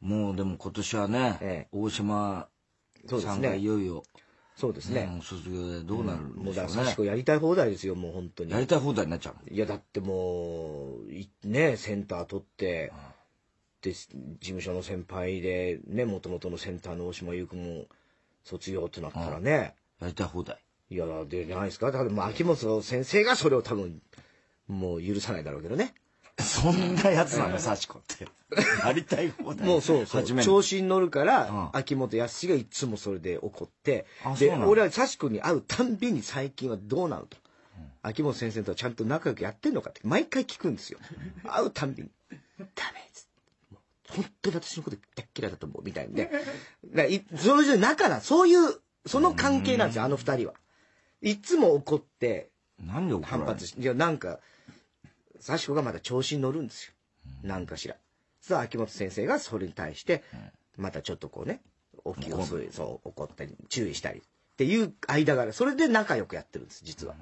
もうでも今年はね、ええ、大島さんがいよいよ、そうですね。も卒業でどうなるんでしょね。うん、もうだしくやりたい放題ですよ、もう本当に。やりたい放題になっちゃういや、だってもう、ね、センター取って、で、事務所の先輩で、ね、もともとのセンターの大島優君も卒業ってなったらね。やりたい放題。いや、で、じゃないですか。だから、秋元先生がそれを多分、もう許さないだろうけどね。そんなやつなの、幸子って。やりたいもうそうそう。調子に乗るから、秋元康がいつもそれで怒って、で、俺は幸子に会うたんびに最近はどうなのと。秋元先生とはちゃんと仲良くやってんのかって毎回聞くんですよ。会うたんびに。ダメです本当に私のこと大嫌いだと思うみたいで。その人仲な、そういう、その関係なんですよ、あの二人は。いつも怒って、何で怒る反発して、いや、なんか、刺し子がまた調子に乗るんですよ。何かしら。さあ、秋元先生がそれに対して、またちょっとこうね、大きいそうそう、怒ったり、注意したりっていう間柄。それで仲良くやってるんです、実は。